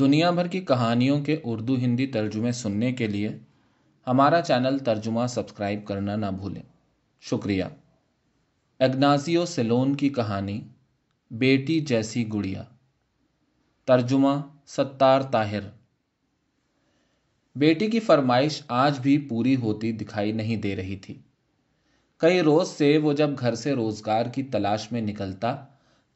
दुनिया भर की कहानियों के उर्दू हिंदी तर्जुमे सुनने के लिए हमारा चैनल तर्जुमा सब्सक्राइब करना ना भूलें शुक्रिया एग्नाजियो सेलोन की कहानी बेटी जैसी गुड़िया तर्जुमा सत्तार ताहिर बेटी की फरमाइश आज भी पूरी होती दिखाई नहीं दे रही थी कई रोज से वो जब घर से रोजगार की तलाश में निकलता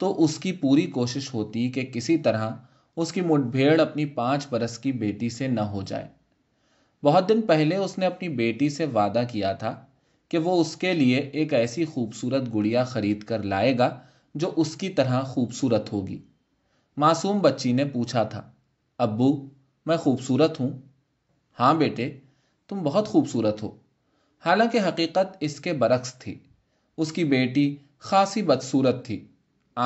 तो उसकी पूरी कोशिश होती कि किसी तरह उसकी मुठभेड़ अपनी पाँच बरस की बेटी से न हो जाए बहुत दिन पहले उसने अपनी बेटी से वादा किया था कि वो उसके लिए एक ऐसी खूबसूरत गुड़िया खरीद कर लाएगा जो उसकी तरह खूबसूरत होगी मासूम बच्ची ने पूछा था अब्बू मैं खूबसूरत हूँ हाँ बेटे तुम बहुत खूबसूरत हो हालांकि हकीकत इसके बरक्स थी उसकी बेटी खासी बदसूरत थी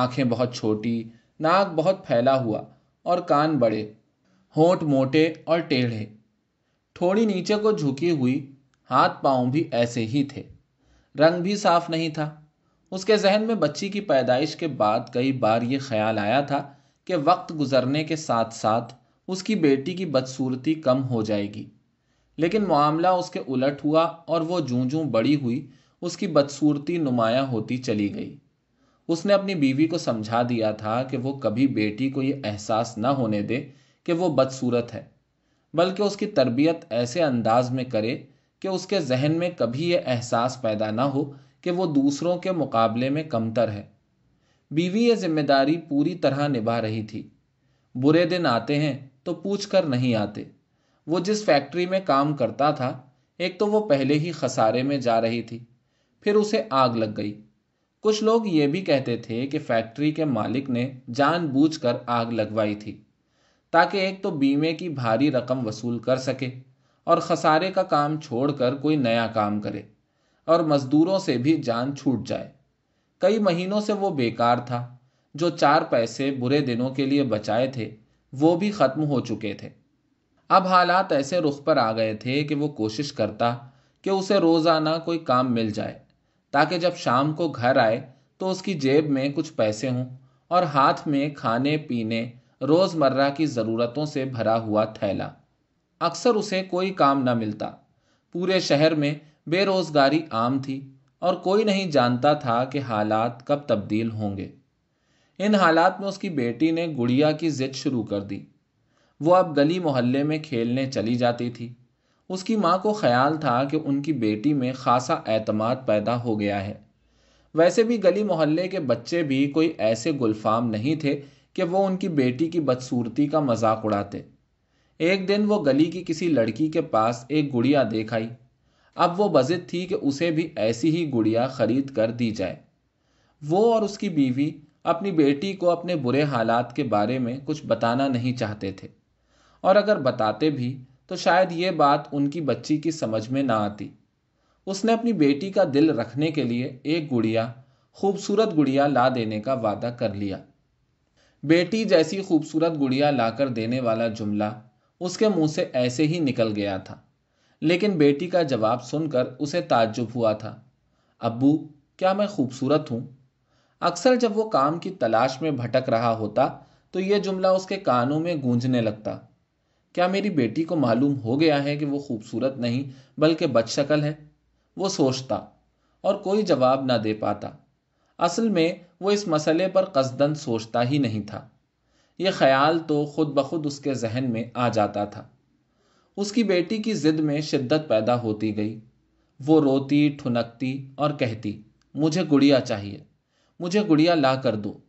आंखें बहुत छोटी नाक बहुत फैला हुआ और कान बड़े होंठ मोटे और टेढ़े थोड़ी नीचे को झुकी हुई हाथ पांव भी ऐसे ही थे रंग भी साफ नहीं था उसके जहन में बच्ची की पैदाइश के बाद कई बार ये ख्याल आया था कि वक्त गुजरने के साथ साथ उसकी बेटी की बदसूरती कम हो जाएगी लेकिन मामला उसके उलट हुआ और वो जूं जूं बड़ी हुई उसकी बदसूरती नुमाया होती चली गई उसने अपनी बीवी को समझा दिया था कि वो कभी बेटी को ये एहसास ना होने दे कि वो बदसूरत है बल्कि उसकी तरबियत ऐसे अंदाज में करे कि उसके जहन में कभी ये एहसास पैदा ना हो कि वो दूसरों के मुकाबले में कमतर है बीवी ये जिम्मेदारी पूरी तरह निभा रही थी बुरे दिन आते हैं तो पूछ कर नहीं आते वो जिस फैक्ट्री में काम करता था एक तो वो पहले ही खसारे में जा रही थी फिर उसे आग लग गई कुछ लोग ये भी कहते थे कि फैक्ट्री के मालिक ने जानबूझकर आग लगवाई थी ताकि एक तो बीमे की भारी रकम वसूल कर सके और खसारे का काम छोड़कर कोई नया काम करे और मज़दूरों से भी जान छूट जाए कई महीनों से वो बेकार था जो चार पैसे बुरे दिनों के लिए बचाए थे वो भी ख़त्म हो चुके थे अब हालात ऐसे रुख पर आ गए थे कि वो कोशिश करता कि उसे रोज़ाना कोई काम मिल जाए ताकि जब शाम को घर आए तो उसकी जेब में कुछ पैसे हों और हाथ में खाने पीने रोज़मर्रा की ज़रूरतों से भरा हुआ थैला अक्सर उसे कोई काम न मिलता पूरे शहर में बेरोज़गारी आम थी और कोई नहीं जानता था कि हालात कब तब्दील होंगे इन हालात में उसकी बेटी ने गुड़िया की जिद शुरू कर दी वो अब गली मोहल्ले में खेलने चली जाती थी उसकी माँ को ख्याल था कि उनकी बेटी में खासा एतमाद पैदा हो गया है वैसे भी गली मोहल्ले के बच्चे भी कोई ऐसे गुलफाम नहीं थे कि वो उनकी बेटी की बदसूरती का मजाक उड़ाते एक दिन वो गली की किसी लड़की के पास एक गुड़िया देख आई अब वो बजिद थी कि उसे भी ऐसी ही गुड़िया खरीद कर दी जाए वो और उसकी बीवी अपनी बेटी को अपने बुरे हालात के बारे में कुछ बताना नहीं चाहते थे और अगर बताते भी तो शायद ये बात उनकी बच्ची की समझ में ना आती उसने अपनी बेटी का दिल रखने के लिए एक गुड़िया खूबसूरत गुड़िया ला देने का वादा कर लिया बेटी जैसी खूबसूरत गुड़िया लाकर देने वाला जुमला उसके मुंह से ऐसे ही निकल गया था लेकिन बेटी का जवाब सुनकर उसे ताज्जुब हुआ था अब्बू क्या मैं खूबसूरत हूं अक्सर जब वो काम की तलाश में भटक रहा होता तो यह जुमला उसके कानों में गूंजने लगता क्या मेरी बेटी को मालूम हो गया है कि वो खूबसूरत नहीं बल्कि बदशकल है वो सोचता और कोई जवाब ना दे पाता असल में वो इस मसले पर कसदन सोचता ही नहीं था ये ख्याल तो खुद ब खुद उसके जहन में आ जाता था उसकी बेटी की ज़िद में शिद्दत पैदा होती गई वो रोती ठुनकती और कहती मुझे गुड़िया चाहिए मुझे गुड़िया ला कर दो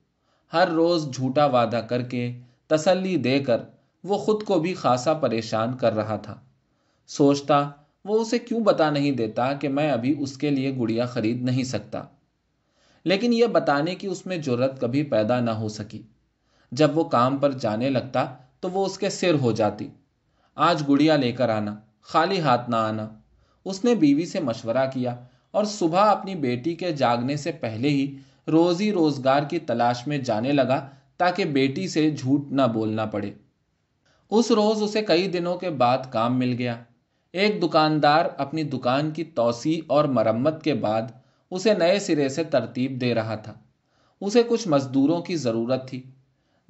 हर रोज़ झूठा वादा करके तसल्ली देकर वो खुद को भी खासा परेशान कर रहा था सोचता वो उसे क्यों बता नहीं देता कि मैं अभी उसके लिए गुड़िया खरीद नहीं सकता लेकिन यह बताने की उसमें जरूरत कभी पैदा ना हो सकी जब वो काम पर जाने लगता तो वो उसके सिर हो जाती आज गुड़िया लेकर आना खाली हाथ ना आना उसने बीवी से मशवरा किया और सुबह अपनी बेटी के जागने से पहले ही रोजी रोजगार की तलाश में जाने लगा ताकि बेटी से झूठ ना बोलना पड़े उस रोज़ उसे कई दिनों के बाद काम मिल गया एक दुकानदार अपनी दुकान की तोसी और मरम्मत के बाद उसे नए सिरे से तरतीब दे रहा था उसे कुछ मज़दूरों की ज़रूरत थी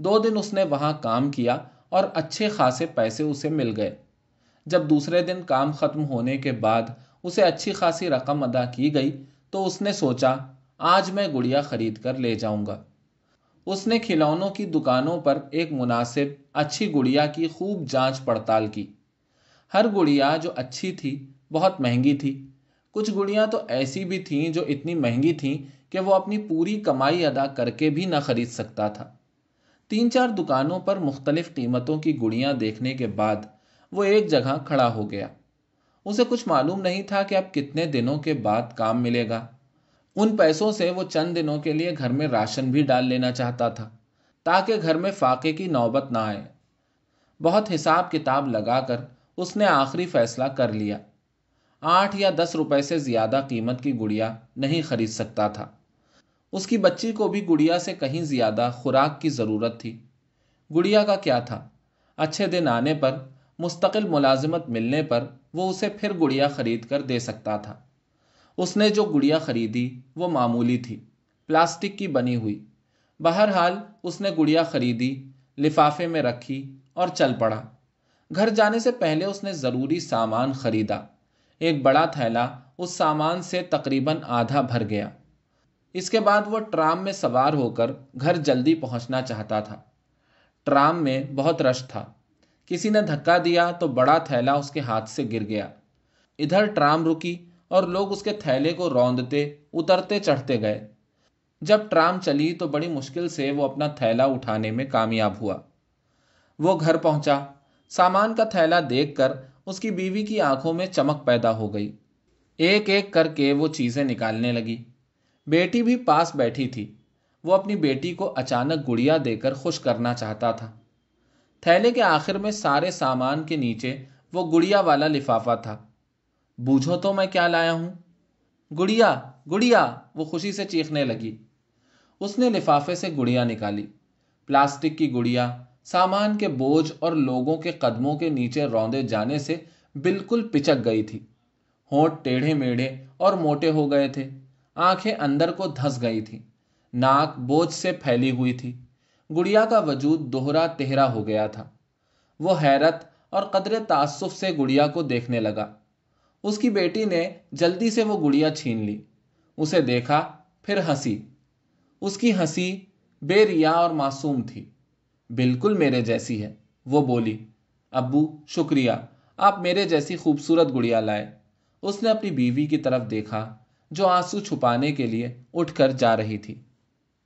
दो दिन उसने वहाँ काम किया और अच्छे खासे पैसे उसे मिल गए जब दूसरे दिन काम ख़त्म होने के बाद उसे अच्छी खासी रकम अदा की गई तो उसने सोचा आज मैं गुड़िया ख़रीद कर ले जाऊँगा उसने खिलौनों की दुकानों पर एक मुनासिब अच्छी गुड़िया की खूब जांच पड़ताल की हर गुड़िया जो अच्छी थी बहुत महंगी थी कुछ गुड़ियाँ तो ऐसी भी थीं जो इतनी महंगी थीं कि वो अपनी पूरी कमाई अदा करके भी ना ख़रीद सकता था तीन चार दुकानों पर मुख्तलिफ कीमतों की गुड़ियाँ देखने के बाद वो एक जगह खड़ा हो गया उसे कुछ मालूम नहीं था कि अब कितने दिनों के बाद काम मिलेगा उन पैसों से वो चंद दिनों के लिए घर में राशन भी डाल लेना चाहता था ताकि घर में फाके की नौबत ना आए बहुत हिसाब किताब लगाकर उसने आखिरी फैसला कर लिया आठ या दस रुपए से ज़्यादा कीमत की गुड़िया नहीं खरीद सकता था उसकी बच्ची को भी गुड़िया से कहीं ज़्यादा खुराक की ज़रूरत थी गुड़िया का क्या था अच्छे दिन आने पर मुस्तकिल मुलाजमत मिलने पर वो उसे फिर गुड़िया खरीद कर दे सकता था उसने जो गुड़िया खरीदी वो मामूली थी प्लास्टिक की बनी हुई बहरहाल उसने गुड़िया खरीदी लिफाफे में रखी और चल पड़ा घर जाने से पहले उसने ज़रूरी सामान खरीदा एक बड़ा थैला उस सामान से तकरीबन आधा भर गया इसके बाद वह ट्राम में सवार होकर घर जल्दी पहुंचना चाहता था ट्राम में बहुत रश था किसी ने धक्का दिया तो बड़ा थैला उसके हाथ से गिर गया इधर ट्राम रुकी और लोग उसके थैले को रौंदते उतरते चढ़ते गए जब ट्राम चली तो बड़ी मुश्किल से वो अपना थैला उठाने में कामयाब हुआ वो घर पहुंचा सामान का थैला देखकर उसकी बीवी की आंखों में चमक पैदा हो गई एक एक करके वो चीज़ें निकालने लगी बेटी भी पास बैठी थी वो अपनी बेटी को अचानक गुड़िया देकर खुश करना चाहता था थैले के आखिर में सारे सामान के नीचे वो गुड़िया वाला लिफाफा था बूझो तो मैं क्या लाया हूं गुड़िया गुड़िया वो खुशी से चीखने लगी उसने लिफाफे से गुड़िया निकाली प्लास्टिक की गुड़िया सामान के बोझ और लोगों के कदमों के नीचे रौंदे जाने से बिल्कुल पिचक गई थी होंठ टेढ़े मेढ़े और मोटे हो गए थे आंखें अंदर को धस गई थी नाक बोझ से फैली हुई थी गुड़िया का वजूद दोहरा तेहरा हो गया था वो हैरत और कदरे तासुफ से गुड़िया को देखने लगा उसकी बेटी ने जल्दी से वो गुड़िया छीन ली उसे देखा फिर हंसी उसकी हंसी बेरिया और मासूम थी बिल्कुल मेरे जैसी है वो बोली अब्बू शुक्रिया आप मेरे जैसी खूबसूरत गुड़िया लाए उसने अपनी बीवी की तरफ देखा जो आंसू छुपाने के लिए उठकर जा रही थी